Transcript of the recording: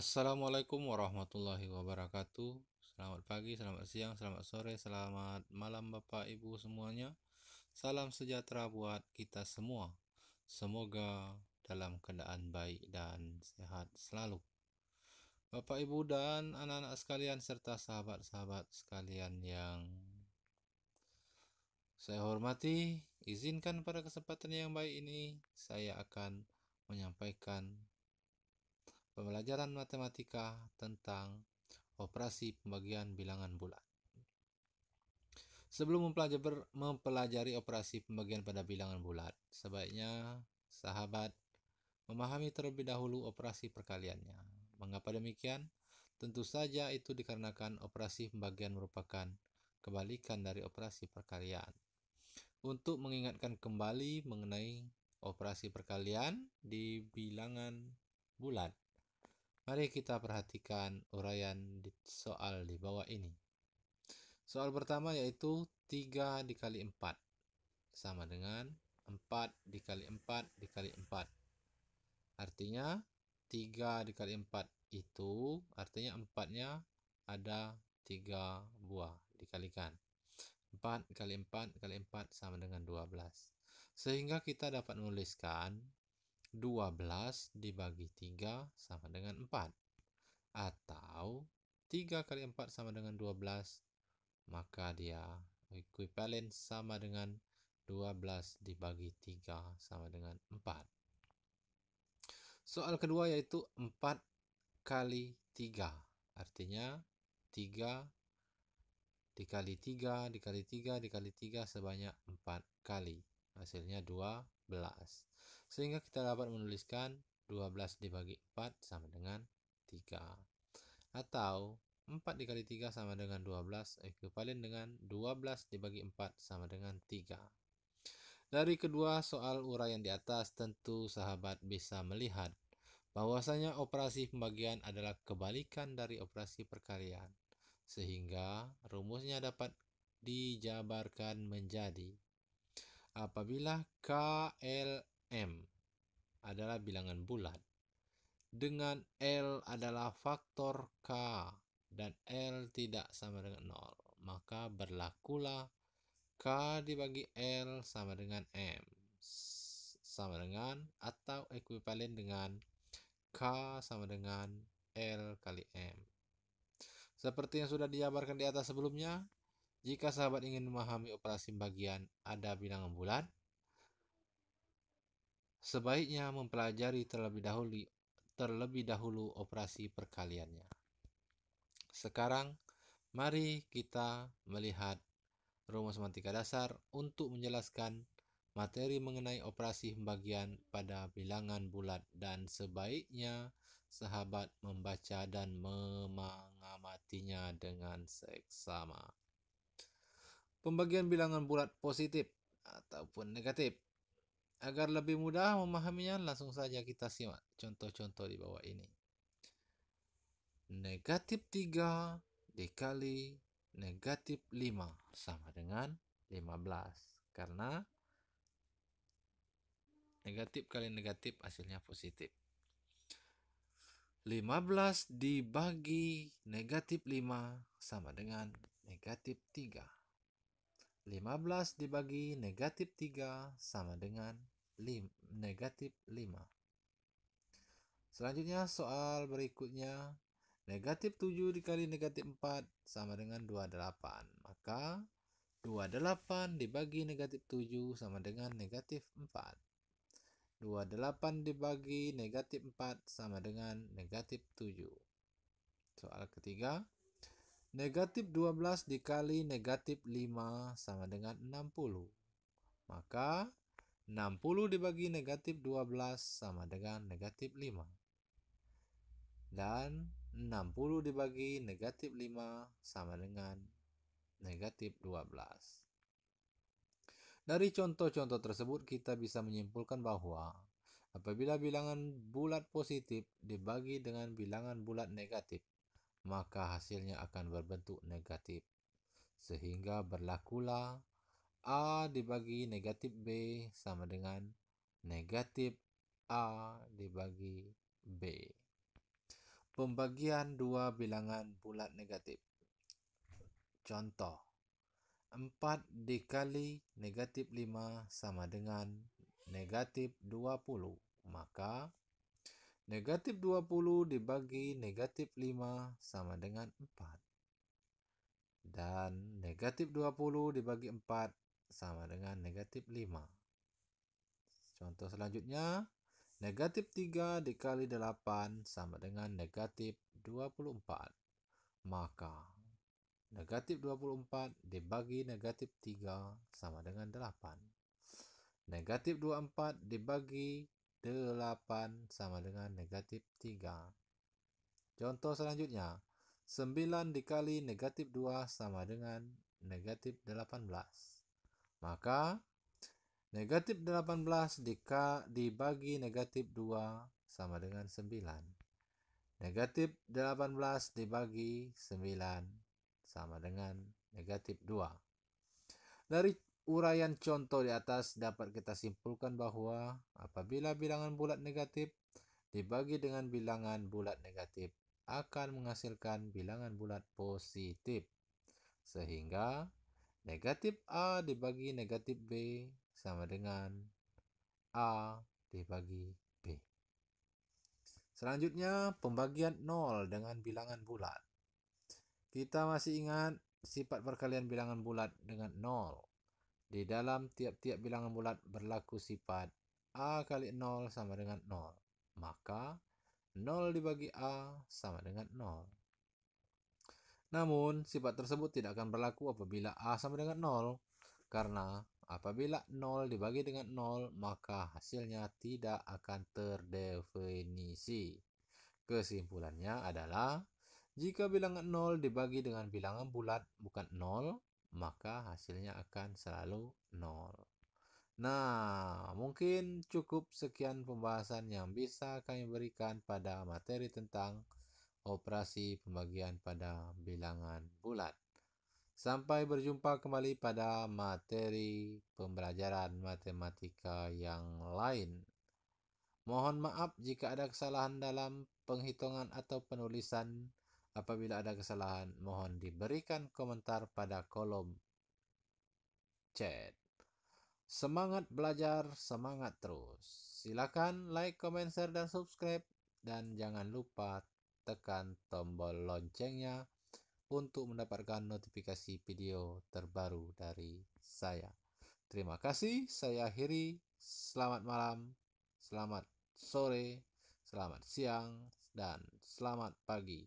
Assalamualaikum warahmatullahi wabarakatuh. Selamat pagi, selamat siang, selamat sore, selamat malam Bapak Ibu semuanya. Salam sejahtera buat kita semua. Semoga dalam keadaan baik dan sehat selalu. Bapak Ibu dan anak-anak sekalian serta sahabat-sahabat sekalian yang saya hormati, izinkan pada kesempatan yang baik ini saya akan menyampaikan pembelajaran matematika tentang operasi pembagian bilangan bulat. Sebelum mempelajari operasi pembagian pada bilangan bulat, sebaiknya sahabat memahami terlebih dahulu operasi perkaliannya. Mengapa demikian? Tentu saja itu dikarenakan operasi pembagian merupakan kebalikan dari operasi perkalian. Untuk mengingatkan kembali mengenai operasi perkalian di bilangan bulat, Mari kita perhatikan uraian di soal di bawah ini. Soal pertama yaitu 3 dikali 4 sama dengan 4 dikali 4 dikali 4. Artinya 3 dikali 4 itu artinya 4-nya ada 3 buah dikalikan. 4 kali 4 kali 4 sama dengan 12. Sehingga kita dapat menuliskan 12 dibagi 3 sama dengan 4. Atau 3 kali 4 sama dengan 12, maka dia equivalent sama dengan 12 dibagi 3 sama dengan 4. Soal kedua yaitu 4 kali 3. Artinya 3 dikali 3 dikali 3 dikali 3 sebanyak 4 kali hasilnya 12. Sehingga kita dapat menuliskan 12 dibagi 4 sama dengan 3. Atau 4 dikali 3 sama dengan 12 ekuivalen dengan 12 dibagi 4 sama dengan 3. Dari kedua soal uraian di atas tentu sahabat bisa melihat bahwasanya operasi pembagian adalah kebalikan dari operasi perkalian sehingga rumusnya dapat dijabarkan menjadi apabila KLM adalah bilangan bulat dengan L adalah faktor K dan L tidak sama dengan 0 maka berlakulah K dibagi L sama dengan M sama dengan atau ekuivalen dengan K sama dengan L kali M seperti yang sudah diabarkan di atas sebelumnya jika sahabat ingin memahami operasi bagian ada bilangan bulan, sebaiknya mempelajari terlebih dahulu terlebih dahulu operasi perkaliannya. Sekarang, mari kita melihat rumus matematika dasar untuk menjelaskan materi mengenai operasi pembagian pada bilangan bulat dan sebaiknya sahabat membaca dan mengamatinya dengan seksama. Pembagian bilangan bulat positif ataupun negatif. Agar lebih mudah memahaminya, langsung saja kita simak contoh-contoh di bawah ini. Negatif 3 dikali negatif 5 sama dengan 15. Karena negatif kali negatif hasilnya positif. 15 dibagi negatif 5 sama dengan negatif 3. 15 dibagi negatif 3 sama dengan lim, negatif 5. Selanjutnya soal berikutnya. Negatif 7 dikali negatif 4 sama dengan 28. Maka 28 dibagi negatif 7 sama dengan negatif 4. 28 dibagi negatif 4 sama dengan negatif 7. Soal ketiga. Negatif 12 dikali negatif 5 sama dengan 60. Maka 60 dibagi negatif 12 sama dengan negatif 5. Dan 60 dibagi negatif 5 sama dengan negatif 12. Dari contoh-contoh tersebut kita bisa menyimpulkan bahwa apabila bilangan bulat positif dibagi dengan bilangan bulat negatif, maka hasilnya akan berbentuk negatif. Sehingga berlakulah A dibagi negatif B sama dengan negatif A dibagi B. Pembagian dua bilangan bulat negatif. Contoh, 4 dikali negatif 5 sama dengan negatif 20. Maka Negatif 20 dibagi negatif 5 sama dengan 4. Dan negatif 20 dibagi 4 sama dengan negatif 5. Contoh selanjutnya, negatif 3 dikali 8 sama dengan negatif 24. Maka, negatif 24 dibagi negatif 3 sama dengan 8. Negatif 24 dibagi 8 sama dengan negatif 3. Contoh selanjutnya, 9 dikali negatif 2 sama dengan negatif 18. Maka, negatif 18 dibagi negatif 2 sama dengan 9. Negatif 18 dibagi 9 sama dengan negatif 2. Dari uraian contoh di atas dapat kita simpulkan bahwa apabila bilangan bulat negatif dibagi dengan bilangan bulat negatif akan menghasilkan bilangan bulat positif. Sehingga negatif A dibagi negatif B sama dengan A dibagi B. Selanjutnya pembagian 0 dengan bilangan bulat. Kita masih ingat sifat perkalian bilangan bulat dengan 0 di dalam tiap-tiap bilangan bulat berlaku sifat A kali 0 sama dengan 0. Maka 0 dibagi A sama dengan 0. Namun, sifat tersebut tidak akan berlaku apabila A sama dengan 0. Karena apabila 0 dibagi dengan 0, maka hasilnya tidak akan terdefinisi. Kesimpulannya adalah, jika bilangan 0 dibagi dengan bilangan bulat bukan 0, maka hasilnya akan selalu nol. Nah, mungkin cukup sekian pembahasan yang bisa kami berikan pada materi tentang operasi pembagian pada bilangan bulat. Sampai berjumpa kembali pada materi pembelajaran matematika yang lain. Mohon maaf jika ada kesalahan dalam penghitungan atau penulisan Apabila ada kesalahan, mohon diberikan komentar pada kolom chat. Semangat belajar, semangat terus. Silakan like, comment, share, dan subscribe. Dan jangan lupa tekan tombol loncengnya untuk mendapatkan notifikasi video terbaru dari saya. Terima kasih, saya akhiri. Selamat malam, selamat sore, selamat siang, dan selamat pagi.